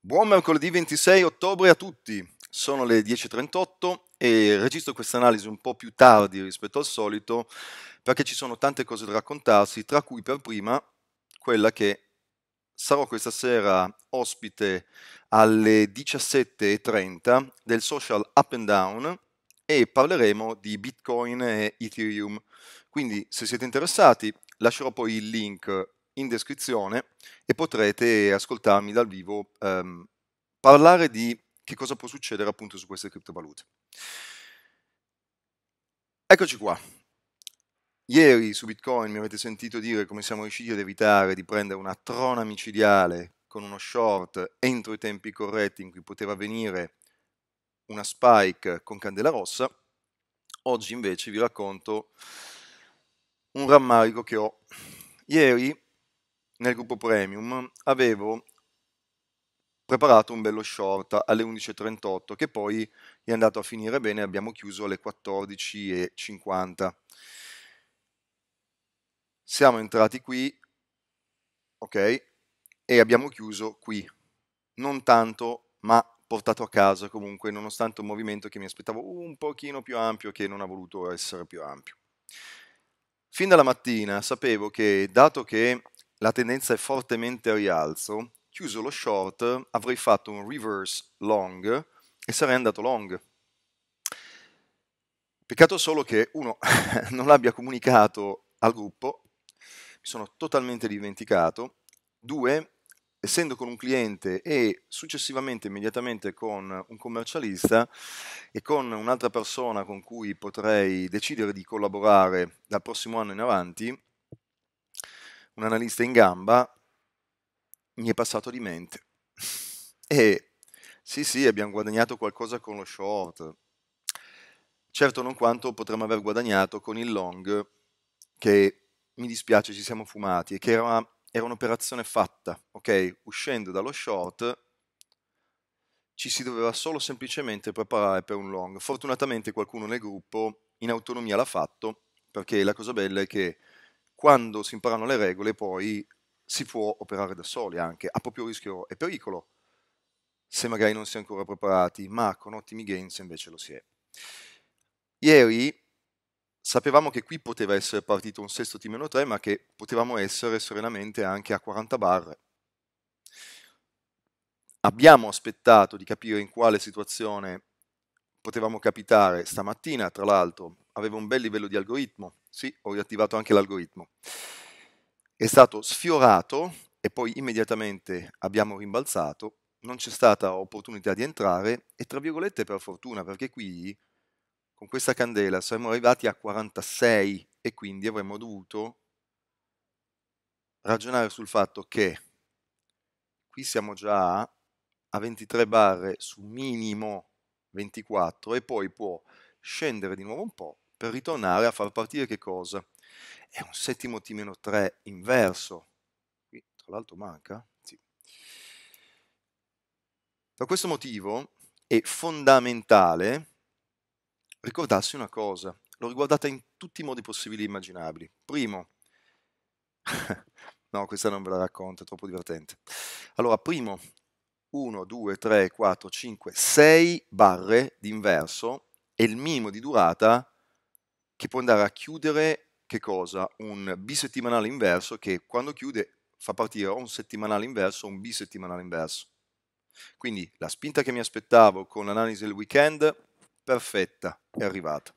Buon mercoledì 26 ottobre a tutti, sono le 10.38 e registro questa analisi un po' più tardi rispetto al solito perché ci sono tante cose da raccontarsi, tra cui per prima quella che sarò questa sera ospite alle 17.30 del social Up and Down e parleremo di Bitcoin e Ethereum. Quindi se siete interessati lascerò poi il link in descrizione e potrete ascoltarmi dal vivo ehm, parlare di che cosa può succedere appunto su queste criptovalute. Eccoci qua. Ieri su Bitcoin mi avete sentito dire come siamo riusciti ad evitare di prendere una trona micidiale con uno short entro i tempi corretti in cui poteva avvenire una spike con candela rossa. Oggi invece vi racconto un rammarico che ho. Ieri nel gruppo premium avevo preparato un bello short alle 11.38 che poi è andato a finire bene, abbiamo chiuso alle 14.50. Siamo entrati qui, ok, e abbiamo chiuso qui. Non tanto, ma portato a casa comunque, nonostante un movimento che mi aspettavo un pochino più ampio, che non ha voluto essere più ampio. Fin dalla mattina sapevo che, dato che la tendenza è fortemente a rialzo, chiuso lo short avrei fatto un reverse long e sarei andato long. Peccato solo che uno non l'abbia comunicato al gruppo, mi sono totalmente dimenticato. Due, essendo con un cliente e successivamente immediatamente con un commercialista e con un'altra persona con cui potrei decidere di collaborare dal prossimo anno in avanti, un analista in gamba mi è passato di mente. E sì, sì, abbiamo guadagnato qualcosa con lo short. Certo non quanto potremmo aver guadagnato con il long, che mi dispiace ci siamo fumati, e che era, era un'operazione fatta, ok? Uscendo dallo short ci si doveva solo semplicemente preparare per un long. Fortunatamente qualcuno nel gruppo in autonomia l'ha fatto, perché la cosa bella è che quando si imparano le regole poi si può operare da soli anche, a proprio rischio e pericolo, se magari non si è ancora preparati, ma con ottimi gains invece lo si è. Ieri sapevamo che qui poteva essere partito un sesto T-3, ma che potevamo essere serenamente anche a 40 barre. Abbiamo aspettato di capire in quale situazione potevamo capitare stamattina, tra l'altro aveva un bel livello di algoritmo. Sì, ho riattivato anche l'algoritmo. È stato sfiorato e poi immediatamente abbiamo rimbalzato. Non c'è stata opportunità di entrare e tra virgolette per fortuna perché qui con questa candela saremmo arrivati a 46 e quindi avremmo dovuto ragionare sul fatto che qui siamo già a 23 barre su minimo 24 e poi può scendere di nuovo un po' per ritornare a far partire che cosa? È un settimo t 3 inverso. Qui tra l'altro manca. Sì. Per questo motivo è fondamentale ricordarsi una cosa. L'ho riguardata in tutti i modi possibili e immaginabili. Primo, no, questa non ve la racconto, è troppo divertente. Allora, primo, 1, 2, 3, 4, 5, 6 barre d'inverso e il minimo di durata che può andare a chiudere che cosa? Un bisettimanale inverso che quando chiude fa partire un settimanale inverso o un bisettimanale inverso. Quindi la spinta che mi aspettavo con l'analisi del weekend, perfetta, è arrivata.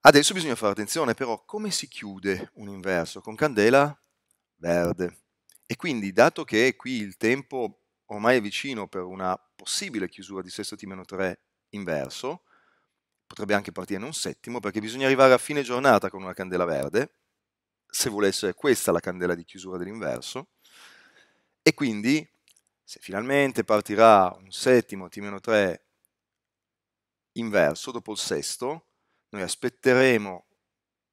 Adesso bisogna fare attenzione però come si chiude un inverso? Con candela verde. E quindi dato che qui il tempo ormai è vicino per una possibile chiusura di sesto T-3 inverso, potrebbe anche partire in un settimo, perché bisogna arrivare a fine giornata con una candela verde, se vuole essere questa la candela di chiusura dell'inverso, e quindi se finalmente partirà un settimo T-3 inverso dopo il sesto, noi aspetteremo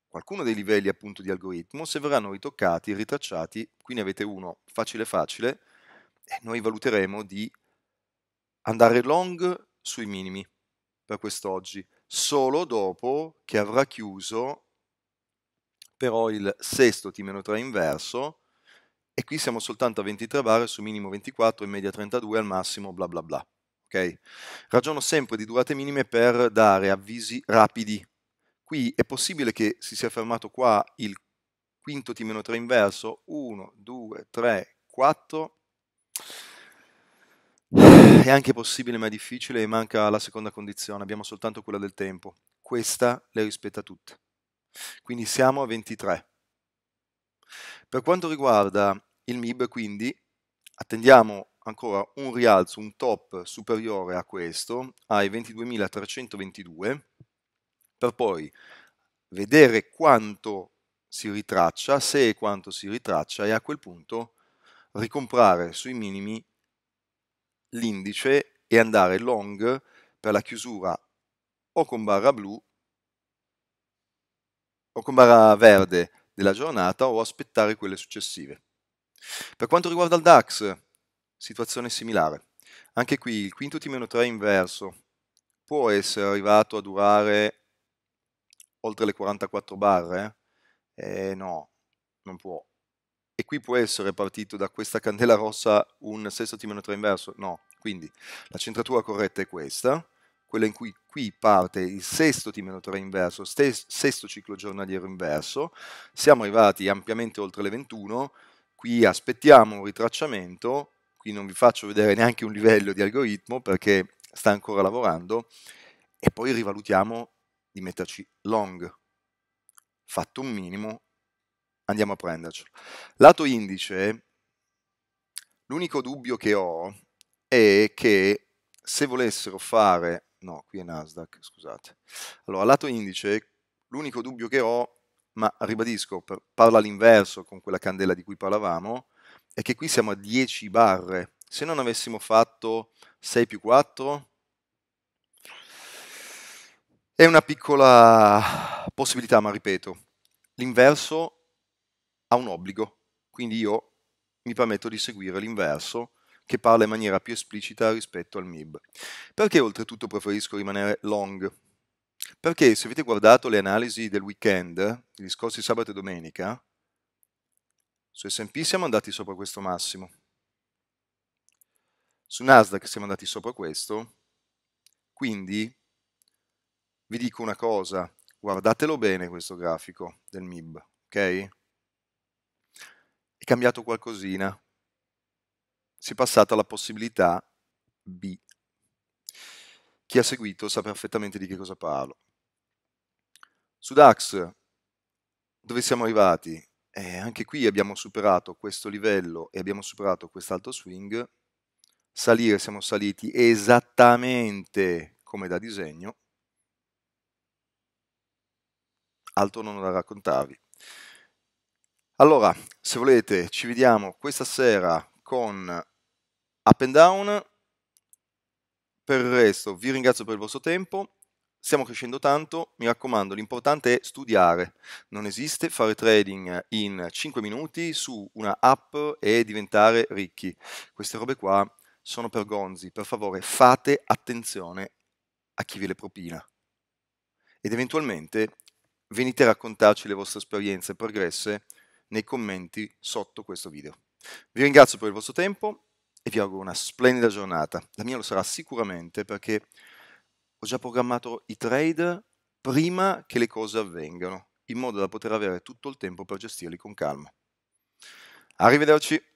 qualcuno dei livelli appunto di algoritmo, se verranno ritoccati, ritracciati, qui ne avete uno facile facile, e noi valuteremo di andare long sui minimi per quest'oggi solo dopo che avrà chiuso però il sesto T-3 inverso e qui siamo soltanto a 23 bar su minimo 24 in media 32 al massimo bla bla bla. Ok? Ragiono sempre di durate minime per dare avvisi rapidi. Qui è possibile che si sia fermato qua il quinto T-3 inverso 1, 2, 3, 4 è anche possibile ma è difficile e manca la seconda condizione, abbiamo soltanto quella del tempo. Questa le rispetta tutte. Quindi siamo a 23. Per quanto riguarda il MIB, quindi, attendiamo ancora un rialzo, un top superiore a questo, ai 22.322, per poi vedere quanto si ritraccia, se e quanto si ritraccia, e a quel punto ricomprare sui minimi l'indice e andare long per la chiusura o con barra blu o con barra verde della giornata o aspettare quelle successive. Per quanto riguarda il DAX, situazione similare. Anche qui il quinto T-3 inverso può essere arrivato a durare oltre le 44 barre? Eh no, non può. E qui può essere partito da questa candela rossa un sesto 3 inverso? No, quindi la centratura corretta è questa, quella in cui qui parte il sesto 3 inverso, sesto ciclo giornaliero inverso, siamo arrivati ampiamente oltre le 21, qui aspettiamo un ritracciamento, qui non vi faccio vedere neanche un livello di algoritmo perché sta ancora lavorando, e poi rivalutiamo di metterci long, fatto un minimo andiamo a prendercelo. Lato indice, l'unico dubbio che ho è che se volessero fare... No, qui è Nasdaq, scusate. Allora, lato indice, l'unico dubbio che ho, ma ribadisco, parla all'inverso con quella candela di cui parlavamo, è che qui siamo a 10 barre. Se non avessimo fatto 6 più 4, è una piccola possibilità, ma ripeto, l'inverso ha un obbligo, quindi io mi permetto di seguire l'inverso che parla in maniera più esplicita rispetto al MIB. Perché oltretutto preferisco rimanere long? Perché se avete guardato le analisi del weekend, gli scorsi sabato e domenica, su S&P siamo andati sopra questo massimo. Su Nasdaq siamo andati sopra questo. Quindi vi dico una cosa, guardatelo bene questo grafico del MIB, ok? è cambiato qualcosina. Si è passato alla possibilità B. Chi ha seguito sa perfettamente di che cosa parlo. Su DAX, dove siamo arrivati? Eh, anche qui abbiamo superato questo livello e abbiamo superato quest'alto swing. Salire siamo saliti esattamente come da disegno. Altro non ho da raccontarvi. Allora, se volete, ci vediamo questa sera con Up and Down. Per il resto, vi ringrazio per il vostro tempo. Stiamo crescendo tanto, mi raccomando, l'importante è studiare. Non esiste fare trading in 5 minuti su una app e diventare ricchi. Queste robe qua sono per gonzi. Per favore, fate attenzione a chi ve le propina. Ed eventualmente venite a raccontarci le vostre esperienze progresse nei commenti sotto questo video. Vi ringrazio per il vostro tempo e vi auguro una splendida giornata. La mia lo sarà sicuramente perché ho già programmato i trade prima che le cose avvengano, in modo da poter avere tutto il tempo per gestirli con calma. Arrivederci!